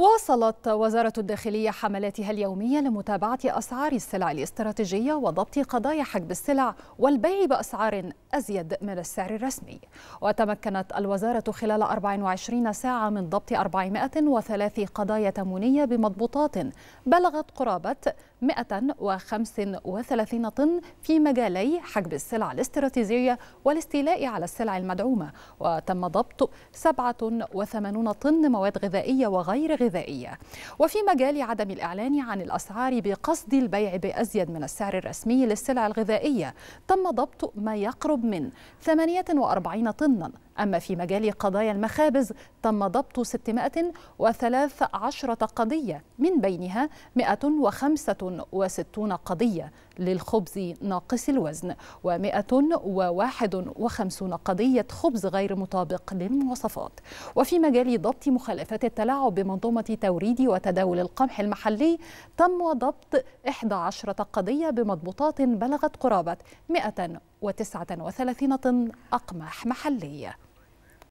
واصلت وزارة الداخلية حملاتها اليومية لمتابعة أسعار السلع الاستراتيجية وضبط قضايا حجب السلع والبيع بأسعار أزيد من السعر الرسمي وتمكنت الوزارة خلال 24 ساعة من ضبط 403 قضايا تمونية بمضبوطات بلغت قرابة 135 طن في مجالي حجب السلع الاستراتيجية والاستيلاء على السلع المدعومة وتم ضبط 87 طن مواد غذائية وغير غذائية الغذائية وفي مجال عدم الإعلان عن الأسعار بقصد البيع بأزيد من السعر الرسمي للسلع الغذائية تم ضبط ما يقرب من 48 طنا أما في مجال قضايا المخابز تم ضبط 613 قضية من بينها 165 قضية للخبز ناقص الوزن و151 قضية خبز غير مطابق للمواصفات وفي مجال ضبط مخالفات التلاعب بمنظومة توريد وتداول القمح المحلي تم ضبط 11 قضية بمضبوطات بلغت قرابة 139 طن أقمح محلية